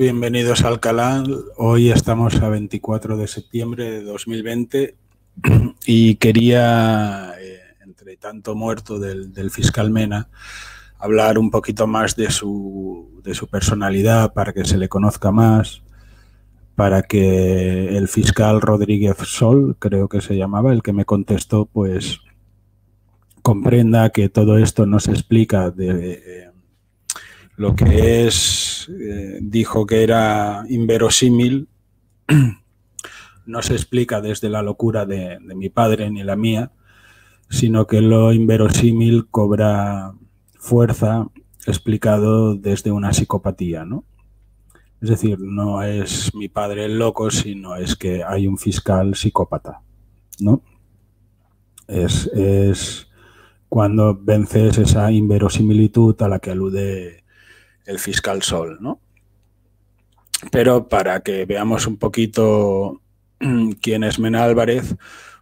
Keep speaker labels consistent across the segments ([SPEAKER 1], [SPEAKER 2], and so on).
[SPEAKER 1] bienvenidos al canal. Hoy estamos a 24 de septiembre de 2020 y quería, eh, entre tanto muerto del, fiscal Mena, hablar un poquito más de su, personalidad para que se le conozca más, para que el fiscal Rodríguez Sol, creo que se llamaba, el que me contestó, pues comprenda que todo esto no se explica de eh, lo que es, eh, dijo que era inverosímil, no se explica desde la locura de, mi padre ni la mía, sino que lo inverosímil cobra fuerza explicado desde una psicopatía, ¿no? Es decir, no es mi padre el loco, sino es que hay un fiscal psicópata, ¿no? Es, es cuando vences esa inverosimilitud a la que alude el fiscal Sol, ¿no? Pero para que veamos un poquito mm, quién es Mena Álvarez,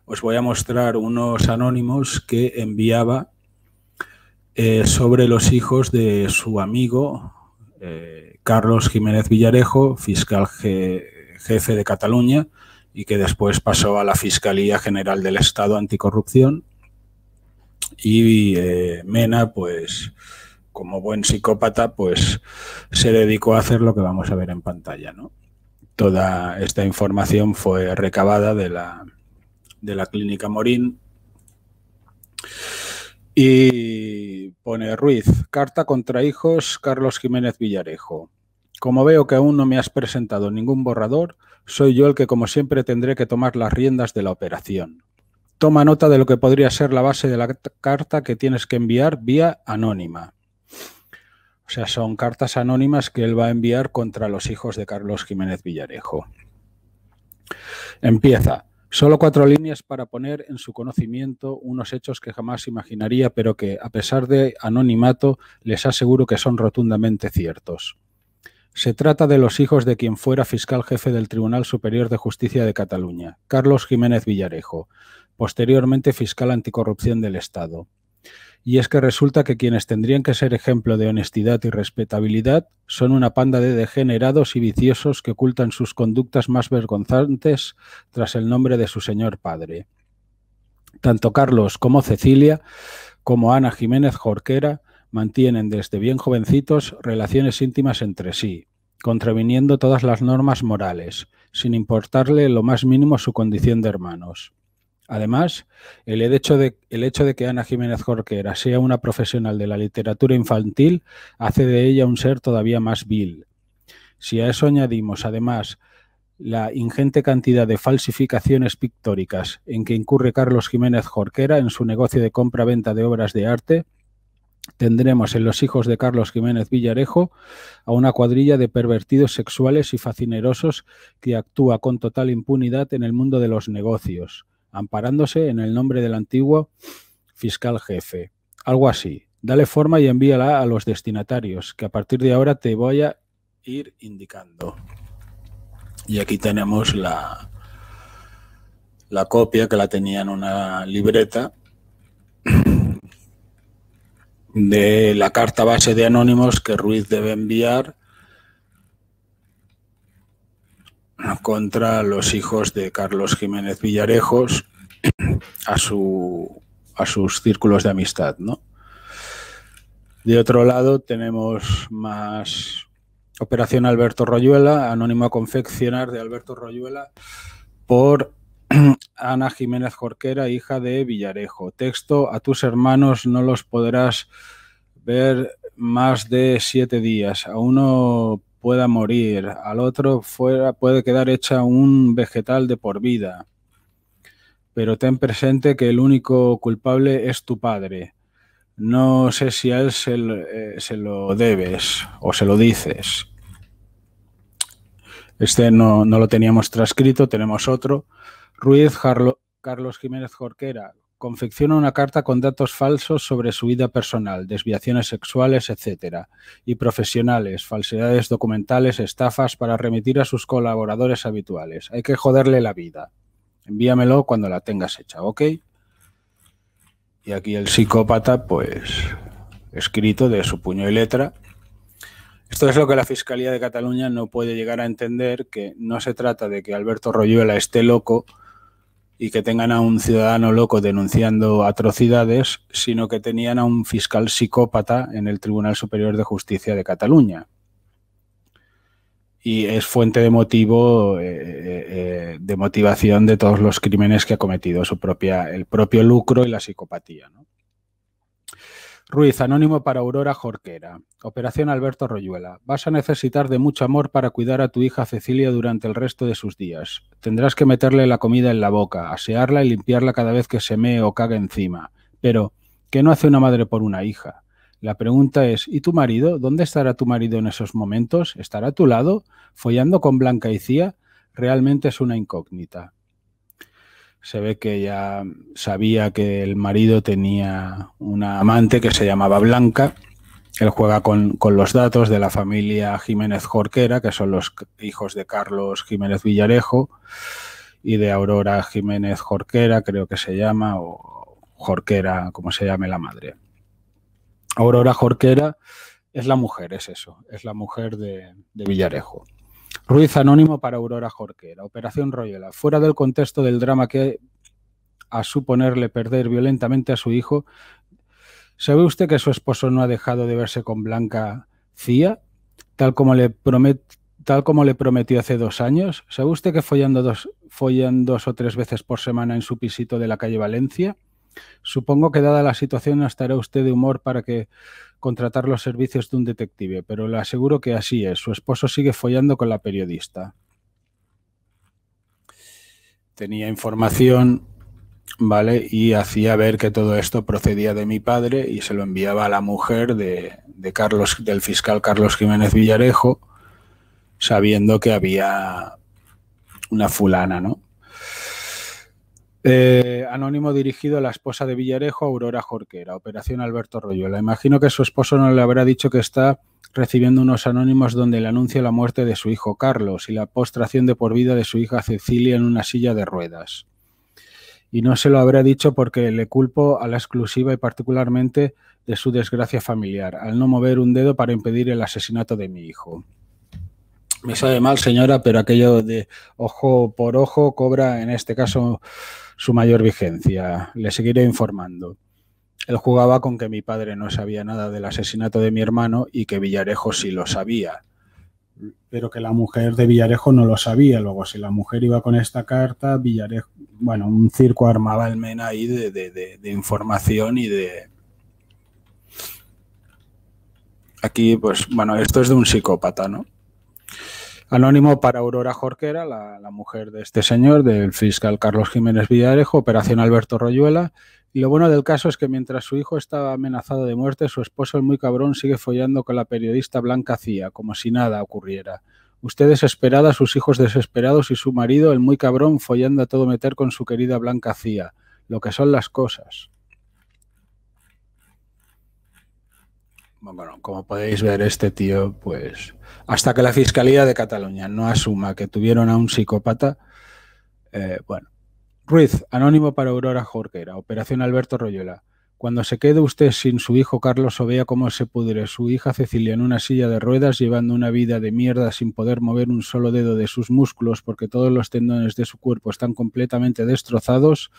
[SPEAKER 1] os voy a mostrar unos anónimos que enviaba eh, sobre los hijos de su amigo eh, Carlos Jiménez Villarejo, fiscal jefe de Cataluña, y que después pasó a la Fiscalía General del Estado Anticorrupción. Y eh, Mena, pues como buen psicópata, pues se dedicó a hacer lo que vamos a ver en pantalla, Toda esta información fue recabada de la, de la clínica Morín. Y pone Ruiz, carta contra hijos, Carlos Jiménez Villarejo. Como veo que aún no me has presentado ningún borrador, soy yo el que como siempre tendré que tomar las riendas de la operación. Toma nota de lo que podría ser la base de la carta que tienes que enviar vía anónima. O sea, son cartas anónimas que él va a enviar contra los hijos de Carlos Jiménez Villarejo. Empieza. Solo cuatro líneas para poner en su conocimiento unos hechos que jamás imaginaría, pero que, a pesar de anonimato, les aseguro que son rotundamente ciertos. Se trata de los hijos de quien fuera fiscal jefe del Tribunal Superior de Justicia de Cataluña, Carlos Jiménez Villarejo, posteriormente fiscal anticorrupción del Estado y es que resulta que quienes tendrían que ser ejemplo de honestidad y respetabilidad son una panda de degenerados y viciosos que ocultan sus conductas más vergonzantes tras el nombre de su señor padre. Tanto Carlos como Cecilia, como Ana Jiménez Jorquera, mantienen desde bien jovencitos relaciones íntimas entre sí, contraviniendo todas las normas morales, sin importarle lo más mínimo su condición de hermanos. Además, el hecho, de, que Ana Jiménez Jorquera sea una profesional de la literatura infantil hace de ella un ser todavía más vil. Si a eso añadimos, además, la ingente cantidad de falsificaciones pictóricas en que incurre Carlos Jiménez Jorquera en su negocio de compra-venta de obras de arte, tendremos en los hijos de Carlos Jiménez Villarejo a una cuadrilla de pervertidos sexuales y facinerosos que actúa con total impunidad en el mundo de los negocios amparándose en el nombre del antiguo fiscal jefe. Algo así. Dale forma y envíala a los destinatarios, que a partir de ahora te voy a ir indicando. Y aquí tenemos la, la copia que la tenía en una libreta de la carta base de anónimos que Ruiz debe enviar contra los hijos de Carlos Jiménez Villarejos a, a sus círculos de amistad. ¿no? De otro lado tenemos más Operación Alberto Royuela, Anónimo Confeccionar de Alberto Royuela por Ana Jiménez Jorquera, hija de Villarejo. Texto, a tus hermanos no los podrás ver más de siete días. A uno pueda morir, al otro fuera, puede quedar hecha un vegetal de por vida. Pero ten presente que el único culpable es tu padre. No sé si a él se, lo eh, debes o se lo dices. Este no, lo teníamos transcrito, tenemos otro. Ruiz Carlos Jiménez Jorquera, confecciona una carta con datos falsos sobre su vida personal, desviaciones sexuales, etc. Y profesionales, falsedades documentales, estafas para remitir a sus colaboradores habituales. Hay que joderle la vida. Envíamelo cuando la tengas hecha, ¿ok? Y aquí el psicópata, pues, escrito de su puño y letra. Esto es lo que la Fiscalía de Cataluña no puede llegar a entender, que no se trata de que Alberto Royuela esté loco, y que tengan a un ciudadano loco denunciando atrocidades, sino que tenían a un fiscal psicópata en el Tribunal Superior de Justicia de Cataluña. Y es fuente de motivo, eh, eh, eh, de motivación de todos los crímenes que ha cometido su propia, el propio lucro y la psicopatía. ¿no? Ruiz, anónimo para Aurora Jorquera. Operación Alberto Royuela. Vas a necesitar de mucho amor para cuidar a tu hija Cecilia durante el resto de sus días. Tendrás que meterle la comida en la boca, asearla y limpiarla cada vez que se mee o caga encima. Pero, ¿qué no hace una madre por una hija? La pregunta es, ¿y tu marido? ¿Dónde estará tu marido en esos momentos? ¿Estará a tu lado? ¿Follando con Blanca y Cía? Realmente es una incógnita se ve que ella sabía que el marido tenía una amante que se llamaba Blanca. Él juega con, los datos de la familia Jiménez Jorquera, que son los hijos de Carlos Jiménez Villarejo y de Aurora Jiménez Jorquera, creo que se llama, o Jorquera, como se llame la madre. Aurora Jorquera es la mujer, es eso, es la mujer de, de Villarejo. Ruiz anónimo para Aurora La Operación Royola. Fuera del contexto del drama que a suponerle perder violentamente a su hijo, ¿sabe usted que su esposo no ha dejado de verse con Blanca Cía, tal como le, tal como le prometió hace dos años? ¿Sabe usted que follando dos, follan dos o tres veces por semana en su pisito de la calle Valencia? Supongo que dada la situación estará usted de humor para que contratar los servicios de un detective, pero le aseguro que así es. Su esposo sigue follando con la periodista. Tenía información, ¿vale? Y hacía ver que todo esto procedía de mi padre y se lo enviaba a la mujer de, de Carlos, del fiscal Carlos Jiménez Villarejo, sabiendo que había una fulana, ¿no? Eh, anónimo dirigido a la esposa de Villarejo, Aurora Jorquera, Operación Alberto Royola. Imagino que su esposo no le habrá dicho que está recibiendo unos anónimos donde le anuncia la muerte de su hijo Carlos y la postración de por vida de su hija Cecilia en una silla de ruedas. Y no se lo habrá dicho porque le culpo a la exclusiva y particularmente de su desgracia familiar, al no mover un dedo para impedir el asesinato de mi hijo. Me sabe mal, señora, pero aquello de ojo por ojo cobra en este caso su mayor vigencia. Le seguiré informando. Él jugaba con que mi padre no sabía nada del asesinato de mi hermano y que Villarejo sí lo sabía. Pero que la mujer de Villarejo no lo sabía. Luego, si la mujer iba con esta carta, Villarejo, bueno, un circo armaba el men ahí de, de información y de, aquí, pues, bueno, esto es de un psicópata, ¿no? Anónimo para Aurora Jorquera, la, mujer de este señor, del fiscal Carlos Jiménez Villarejo, Operación Alberto Royuela. Y lo bueno del caso es que mientras su hijo estaba amenazado de muerte, su esposo, el muy cabrón, sigue follando con la periodista Blanca Cía, como si nada ocurriera. Usted desesperada, sus hijos desesperados y su marido, el muy cabrón, follando a todo meter con su querida Blanca Cía. Lo que son las cosas. Bueno, como podéis ver, este tío, pues, hasta que la Fiscalía de Cataluña no asuma que tuvieron a un psicópata, eh, bueno. Ruiz, anónimo para Aurora Jorquera, Operación Alberto Royola. Cuando se quede usted sin su hijo Carlos o vea cómo se pudre su hija Cecilia en una silla de ruedas llevando una vida de mierda sin poder mover un solo dedo de sus músculos porque todos los tendones de su cuerpo están completamente destrozados,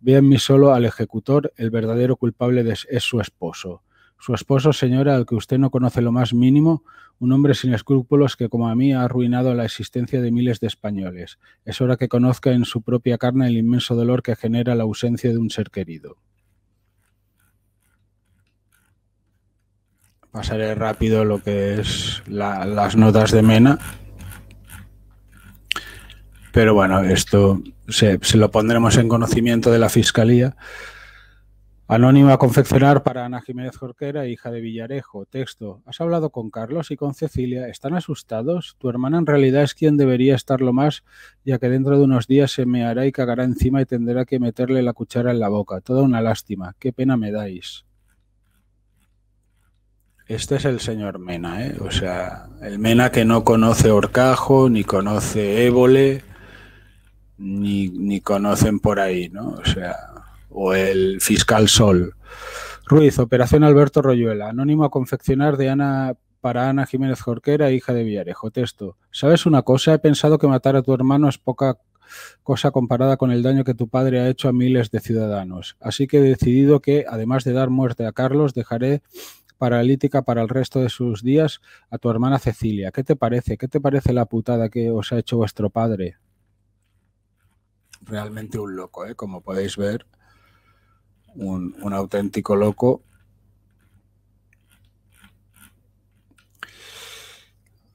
[SPEAKER 1] vea en mí solo al ejecutor, el verdadero culpable es su esposo. Su esposo, señora, al que usted no conoce lo más mínimo, un hombre sin escrúpulos que como a mí ha arruinado la existencia de miles de españoles. Es hora que conozca en su propia carne el inmenso dolor que genera la ausencia de un ser querido. Pasaré rápido lo que es las notas de Mena. Pero bueno, esto se lo pondremos en conocimiento de la Fiscalía. Anónima confeccionar para Ana Jiménez Jorquera, hija de Villarejo. Texto. ¿Has hablado con Carlos y con Cecilia? ¿Están asustados? Tu hermana en realidad es quien debería estarlo más, ya que dentro de unos días se me hará y cagará encima y tendrá que meterle la cuchara en la boca. Toda una lástima. Qué pena me dais. Este es el señor Mena, ¿eh? O sea, el Mena que no conoce Horcajo, ni conoce Évole, ni, ni conocen por ahí, ¿no? O sea, o el fiscal Sol. Ruiz, Operación Alberto Royuela, anónimo a confeccionar de Ana para Ana Jiménez Jorquera, hija de Villarejo. Texto. ¿Sabes una cosa? He pensado que matar a tu hermano es poca cosa comparada con el daño que tu padre ha hecho a miles de ciudadanos. Así que he decidido que, además de dar muerte a Carlos, dejaré paralítica para el resto de sus días a tu hermana Cecilia. ¿Qué te parece? ¿Qué te parece la putada que os ha hecho vuestro padre? Realmente un loco, ¿eh? Como podéis ver un, auténtico loco.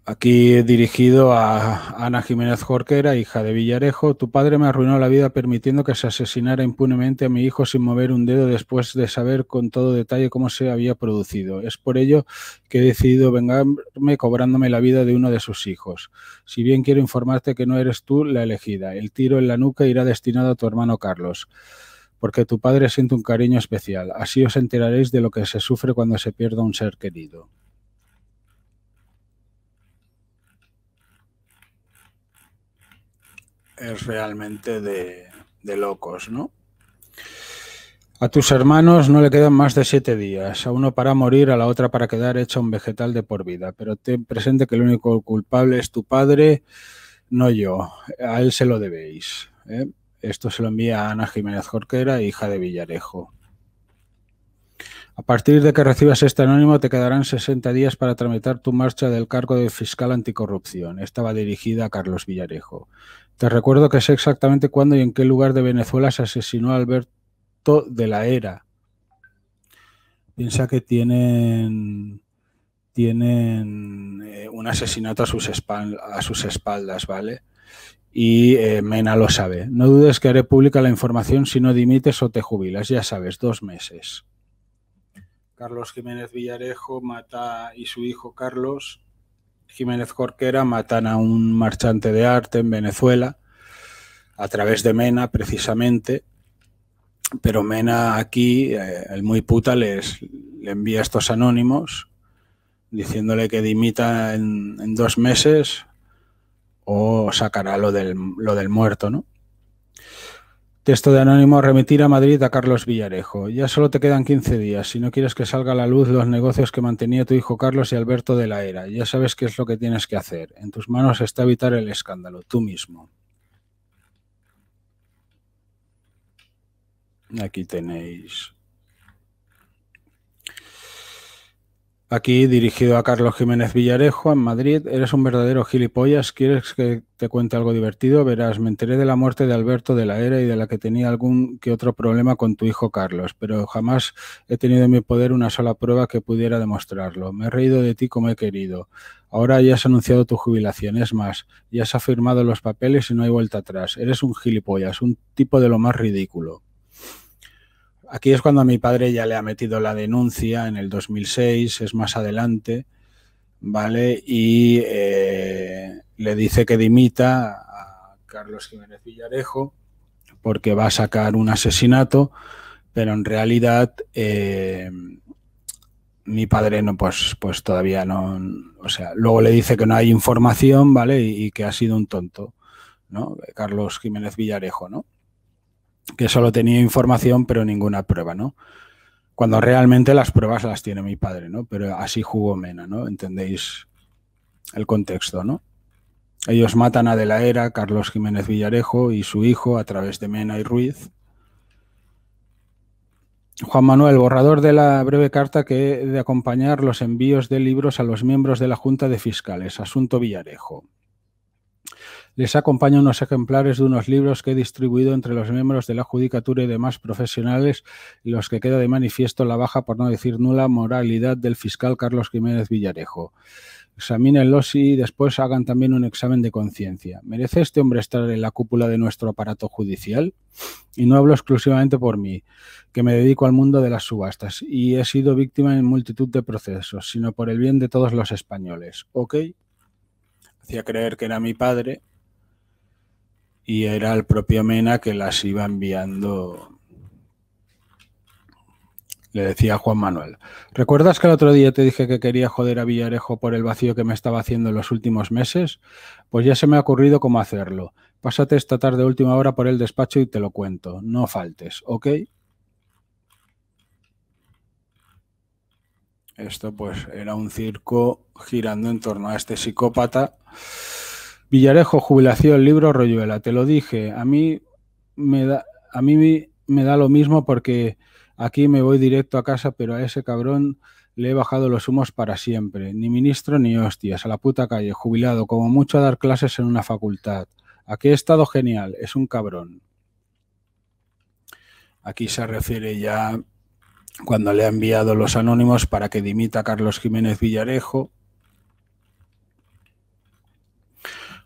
[SPEAKER 1] Aquí dirigido a Ana Jiménez Jorquera, hija de Villarejo. Tu padre me arruinó la vida permitiendo que se asesinara impunemente a mi hijo sin mover un dedo después de saber con todo detalle cómo se había producido. Es por ello que he decidido vengarme cobrándome la vida de uno de sus hijos. Si bien quiero informarte que no eres tú la elegida, el tiro en la nuca irá destinado a tu hermano Carlos porque tu padre siente un cariño especial. Así os enteraréis de lo que se sufre cuando se pierda un ser querido. Es realmente de, locos, ¿no? A tus hermanos no le quedan más de siete días, a uno para morir, a la otra para quedar hecha un vegetal de por vida, pero ten presente que el único culpable es tu padre, no yo, a él se lo debéis. ¿eh? Esto se lo envía a Ana Jiménez Jorquera, hija de Villarejo. A partir de que recibas este anónimo te quedarán 60 días para tramitar tu marcha del cargo de fiscal anticorrupción. Estaba dirigida a Carlos Villarejo. Te recuerdo que sé exactamente cuándo y en qué lugar de Venezuela se asesinó Alberto de la Era. Piensa que tienen, tienen eh, un asesinato a sus espaldas, ¿vale? y eh, Mena lo sabe. No dudes que haré pública la información si no dimites o te jubilas, ya sabes, dos meses. Carlos Jiménez Villarejo mata y su hijo Carlos Jiménez Corquera matan a un marchante de arte en Venezuela a través de Mena precisamente. Pero Mena aquí, eh, el muy puta, les, le envía estos anónimos diciéndole que dimita en dos meses o sacará lo del, lo del muerto, ¿no? Texto de Anónimo, remitir a Madrid a Carlos Villarejo. Ya solo te quedan 15 días. Si no quieres que salga a la luz los negocios que mantenía tu hijo Carlos y Alberto de la Era, ya sabes qué es lo que tienes que hacer. En tus manos está evitar el escándalo, tú mismo. Aquí tenéis Aquí, dirigido a Carlos Jiménez Villarejo, en Madrid, eres un verdadero gilipollas, ¿quieres que te cuente algo divertido? Verás, me enteré de la muerte de Alberto de la Era y de la que tenía algún que otro problema con tu hijo Carlos, pero jamás he tenido en mi poder una sola prueba que pudiera demostrarlo. Me he reído de ti como he querido. Ahora ya has anunciado tu jubilación, es más, ya has firmado los papeles y no hay vuelta atrás. Eres un gilipollas, un tipo de lo más ridículo. Aquí es cuando a mi padre ya le ha metido la denuncia en el 2006, es más adelante, ¿vale? Y eh, le dice que dimita a Carlos Jiménez Villarejo porque va a sacar un asesinato, pero en realidad eh, mi padre no, pues, pues todavía no, o sea, luego le dice que no hay información, ¿vale? y que ha sido un tonto, ¿no? Carlos Jiménez Villarejo, ¿no? que solo tenía información pero ninguna prueba, ¿no? Cuando realmente las pruebas las tiene mi padre, ¿no? Pero así jugó Mena, ¿no? Entendéis el contexto, ¿no? Ellos matan a De la Era, Carlos Jiménez Villarejo y su hijo a través de Mena y Ruiz. Juan Manuel, borrador de la breve carta que he de acompañar los envíos de libros a los miembros de la Junta de Fiscales, asunto Villarejo. Les acompaño unos ejemplares de unos libros que he distribuido entre los miembros de la judicatura y demás profesionales, los que queda de manifiesto la baja, por no decir nula, moralidad del fiscal Carlos Jiménez Villarejo. Examínenlos y después hagan también un examen de conciencia. ¿Merece este hombre estar en la cúpula de nuestro aparato judicial? Y no hablo exclusivamente por mí, que me dedico al mundo de las subastas y he sido víctima en multitud de procesos, sino por el bien de todos los españoles. ¿Ok? Hacía creer que era mi padre y era el propio Mena que las iba enviando. Le decía Juan Manuel, ¿recuerdas que el otro día te dije que quería joder a Villarejo por el vacío que me estaba haciendo en los últimos meses? Pues ya se me ha ocurrido cómo hacerlo. Pásate esta tarde última hora por el despacho y te lo cuento. No faltes, ¿ok? Esto pues era un circo girando en torno a este psicópata Villarejo, jubilación, libro, Royuela. Te lo dije, a mí me da, a mí me da lo mismo porque aquí me voy directo a casa, pero a ese cabrón le he bajado los humos para siempre. Ni ministro ni hostias, a la puta calle, jubilado, como mucho a dar clases en una facultad. Aquí he estado genial, es un cabrón. Aquí se refiere ya cuando le ha enviado los anónimos para que dimita Carlos Jiménez Villarejo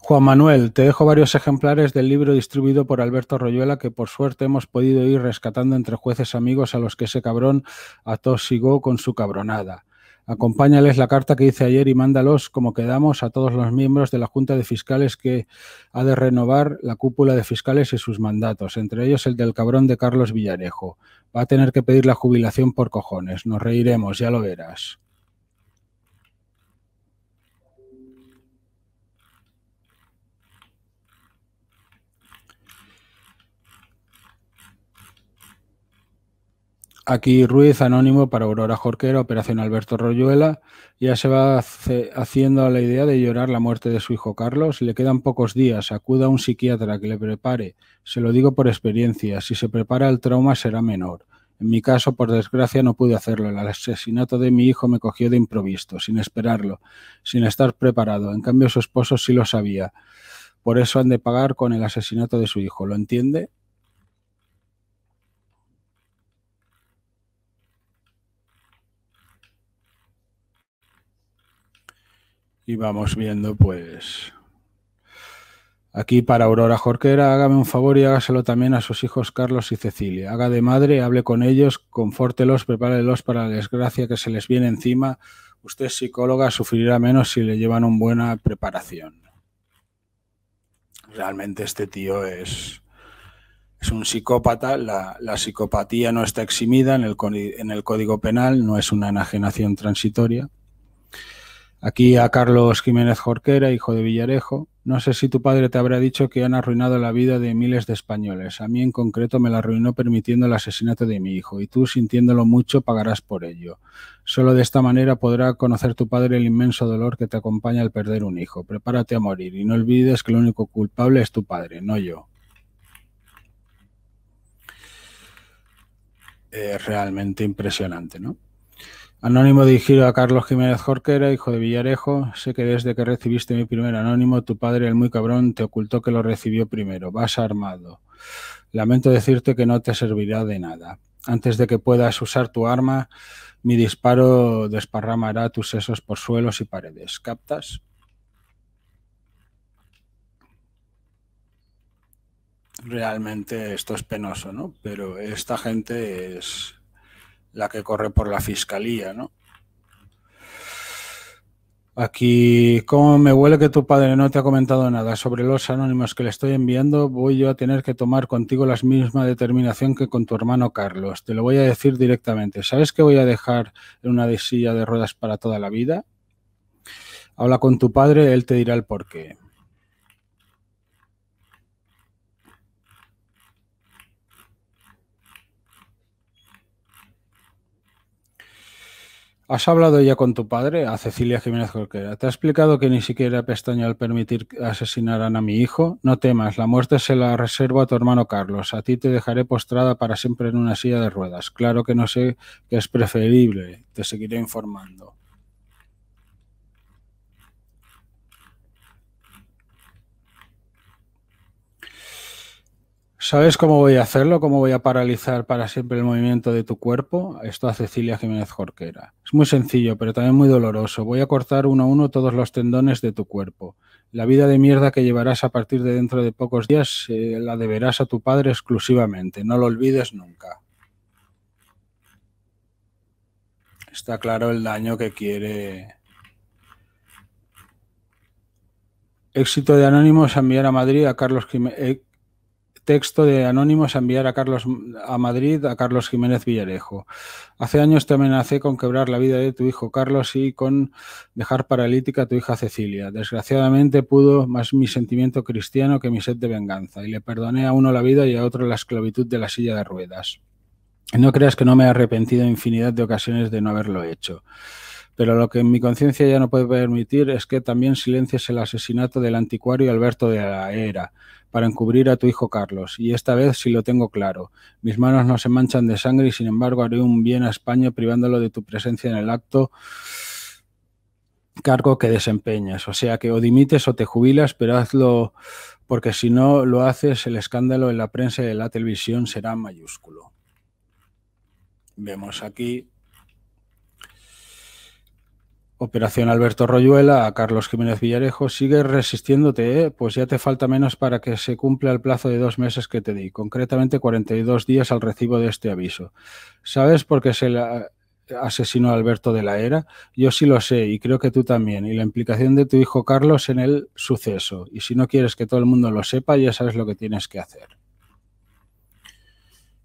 [SPEAKER 1] Juan Manuel, te dejo varios ejemplares del libro distribuido por Alberto Royuela que por suerte hemos podido ir rescatando entre jueces amigos a los que ese cabrón atosigó con su cabronada. Acompáñales la carta que hice ayer y mándalos como quedamos a todos los miembros de la Junta de Fiscales que ha de renovar la cúpula de fiscales y sus mandatos, entre ellos el del cabrón de Carlos Villarejo. Va a tener que pedir la jubilación por cojones. Nos reiremos, ya lo verás. Aquí Ruiz, anónimo para Aurora Jorquera, Operación Alberto Royuela. Ya se va haciendo la idea de llorar la muerte de su hijo Carlos. Le quedan pocos días. Acuda a un psiquiatra que le prepare. Se lo digo por experiencia. Si se prepara el trauma será menor. En mi caso, por desgracia, no pude hacerlo. El asesinato de mi hijo me cogió de improviso, sin esperarlo, sin estar preparado. En cambio, su esposo sí lo sabía. Por eso han de pagar con el asesinato de su hijo. ¿Lo entiende? y vamos viendo, pues. Aquí para Aurora Jorquera, hágame un favor y hágaselo también a sus hijos Carlos y Cecilia. Haga de madre, hable con ellos, confórtelos, prepárelos para la desgracia que se les viene encima. Usted, psicóloga, sufrirá menos si le llevan una buena preparación. Realmente este tío es, es un psicópata. La, psicopatía no está eximida en el, en el Código Penal, no es una enajenación transitoria. Aquí a Carlos Jiménez Jorquera, hijo de Villarejo. No sé si tu padre te habrá dicho que han arruinado la vida de miles de españoles. A mí en concreto me la arruinó permitiendo el asesinato de mi hijo y tú, sintiéndolo mucho, pagarás por ello. Solo de esta manera podrá conocer tu padre el inmenso dolor que te acompaña al perder un hijo. Prepárate a morir y no olvides que el único culpable es tu padre, no yo. Es realmente impresionante, ¿no? Anónimo dirigido a Carlos Jiménez Jorquera, hijo de Villarejo. Sé que desde que recibiste mi primer anónimo, tu padre, el muy cabrón, te ocultó que lo recibió primero. Vas armado. Lamento decirte que no te servirá de nada. Antes de que puedas usar tu arma, mi disparo desparramará tus sesos por suelos y paredes. ¿Captas? Realmente esto es penoso, ¿no? Pero esta gente es la que corre por la fiscalía, ¿no? Aquí, como me huele que tu padre no te ha comentado nada sobre los anónimos que le estoy enviando? Voy yo a tener que tomar contigo la misma determinación que con tu hermano Carlos. Te lo voy a decir directamente. ¿Sabes que voy a dejar en una de silla de ruedas para toda la vida? Habla con tu padre, él te dirá el porqué. ¿Has hablado ya con tu padre, a Cecilia Jiménez Corquera? ¿Te ha explicado que ni siquiera pestaña al permitir que a mi hijo? No temas, la muerte se la reservo a tu hermano Carlos. A ti te dejaré postrada para siempre en una silla de ruedas. Claro que no sé qué es preferible, te seguiré informando. ¿Sabes cómo voy a hacerlo? ¿Cómo voy a paralizar para siempre el movimiento de tu cuerpo? Esto a Cecilia Jiménez Jorquera. Es muy sencillo, pero también muy doloroso. Voy a cortar uno a uno todos los tendones de tu cuerpo. La vida de mierda que llevarás a partir de dentro de pocos días eh, la deberás a tu padre exclusivamente. No lo olvides nunca. Está claro el daño que quiere éxito de Anónimos enviar a Madrid a Carlos Jiménez. Eh, texto de Anónimos a enviar a Carlos a Madrid a Carlos Jiménez Villarejo. Hace años te amenacé con quebrar la vida de tu hijo Carlos y con dejar paralítica a tu hija Cecilia. Desgraciadamente pudo más mi sentimiento cristiano que mi sed de venganza y le perdoné a uno la vida y a otro la esclavitud de la silla de ruedas. No creas que no me he arrepentido infinidad de ocasiones de no haberlo hecho pero lo que en mi conciencia ya no puede permitir es que también silencies el asesinato del anticuario Alberto de la Era para encubrir a tu hijo Carlos, y esta vez sí lo tengo claro. Mis manos no se manchan de sangre y sin embargo haré un bien a España privándolo de tu presencia en el acto cargo que desempeñas. O sea que o dimites o te jubilas, pero hazlo porque si no lo haces el escándalo en la prensa y en la televisión será mayúsculo. Vemos aquí Operación Alberto Royuela a Carlos Jiménez Villarejo. Sigue resistiéndote, ¿eh? pues ya te falta menos para que se cumpla el plazo de dos meses que te di, concretamente 42 días al recibo de este aviso. ¿Sabes por qué se la asesinó Alberto de la Era? Yo sí lo sé y creo que tú también, y la implicación de tu hijo Carlos en el suceso. Y si no quieres que todo el mundo lo sepa, ya sabes lo que tienes que hacer.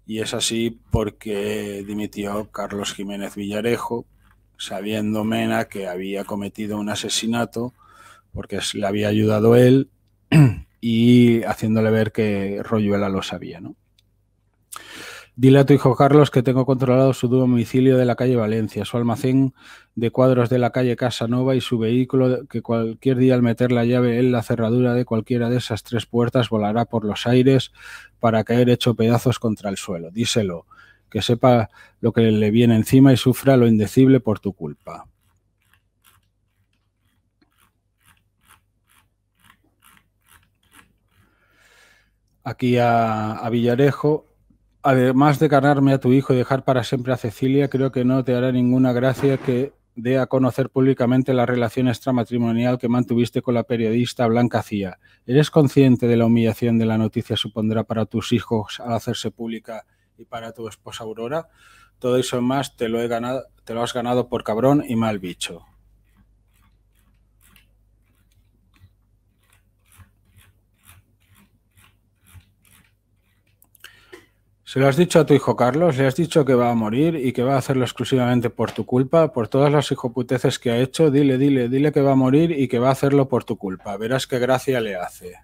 [SPEAKER 1] Y es así porque dimitió Carlos Jiménez Villarejo sabiendo Mena que había cometido un asesinato porque le había ayudado él y haciéndole ver que Royuela lo sabía, ¿no? Dile a tu hijo Carlos que tengo controlado su domicilio de la calle Valencia, su almacén de cuadros de la calle Casanova y su vehículo que cualquier día al meter la llave en la cerradura de cualquiera de esas tres puertas volará por los aires para caer hecho pedazos contra el suelo. Díselo que sepa lo que le viene encima y sufra lo indecible por tu culpa. Aquí a, Villarejo, además de ganarme a tu hijo y dejar para siempre a Cecilia, creo que no te hará ninguna gracia que dé a conocer públicamente la relación extramatrimonial que mantuviste con la periodista Blanca Cía. ¿Eres consciente de la humillación de la noticia supondrá para tus hijos al hacerse pública y para tu esposa Aurora. Todo eso más te lo, he ganado, te lo has ganado por cabrón y mal bicho. ¿Se lo has dicho a tu hijo Carlos? ¿Le has dicho que va a morir y que va a hacerlo exclusivamente por tu culpa? Por todas las hijoputeces que ha hecho, dile, dile, dile que va a morir y que va a hacerlo por tu culpa. Verás qué gracia le hace.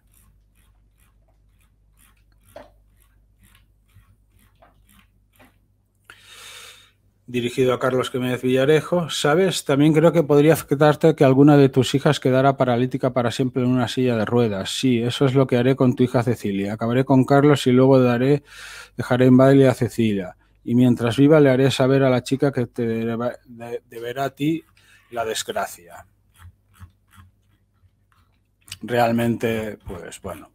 [SPEAKER 1] dirigido a Carlos Jiménez Villarejo. Sabes, también creo que podría afectarte que alguna de tus hijas quedara paralítica para siempre en una silla de ruedas. Sí, eso es lo que haré con tu hija Cecilia. Acabaré con Carlos y luego daré, dejaré en baile a Cecilia. Y mientras viva le haré saber a la chica que te deberá a ti la desgracia. Realmente, pues bueno,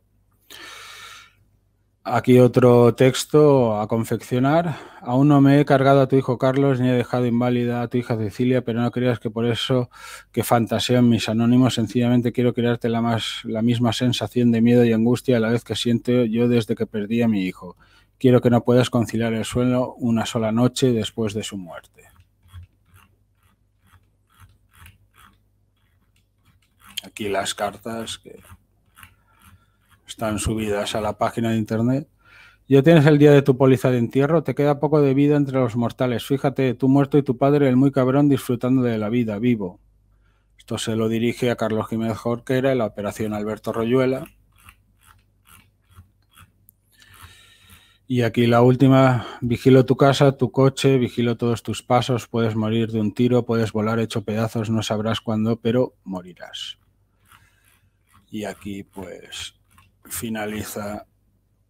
[SPEAKER 1] Aquí otro texto a confeccionar. Aún no me he cargado a tu hijo Carlos ni he dejado inválida a tu hija Cecilia, pero no creas que por eso que fantasean mis anónimos. Sencillamente quiero crearte la, más, la misma sensación de miedo y angustia a la vez que siento yo desde que perdí a mi hijo. Quiero que no puedas conciliar el sueño una sola noche después de su muerte. Aquí las cartas que están subidas a la página de internet. Ya tienes el día de tu póliza de entierro, te queda poco de vida entre los mortales. Fíjate, tú muerto y tu padre, el muy cabrón, disfrutando de la vida, vivo. Esto se lo dirige a Carlos Jiménez Jorquera, la operación Alberto Royuela. Y aquí la última, vigilo tu casa, tu coche, vigilo todos tus pasos, puedes morir de un tiro, puedes volar hecho pedazos, no sabrás cuándo, pero morirás. Y aquí pues Finaliza.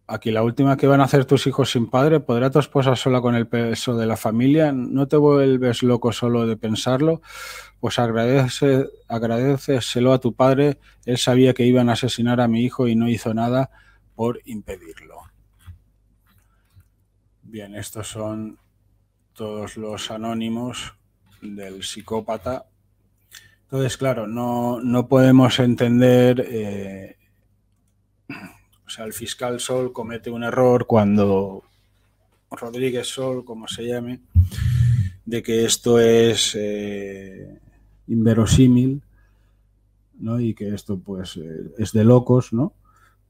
[SPEAKER 1] Aquí la última que van a hacer tus hijos sin padre, ¿podrá tu esposa sola con el peso de la familia? ¿No te vuelves loco solo de pensarlo? Pues agradece, agradeceselo a tu padre. Él sabía que iban a asesinar a mi hijo y no hizo nada por impedirlo. Bien, estos son todos los anónimos del psicópata. Entonces, claro, no, podemos entender eh, o sea, el fiscal Sol comete un error cuando Rodríguez Sol, como se llame, de que esto es eh, inverosímil, ¿no? Y que esto, pues, eh, es de locos, ¿no?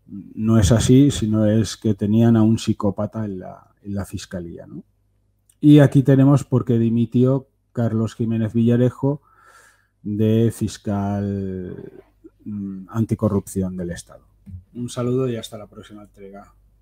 [SPEAKER 1] No es así, sino es que tenían a un psicópata en la, fiscalía, Y aquí tenemos por qué dimitió Carlos Jiménez Villarejo de fiscal mm, anticorrupción del Estado. Un saludo y hasta la próxima entrega.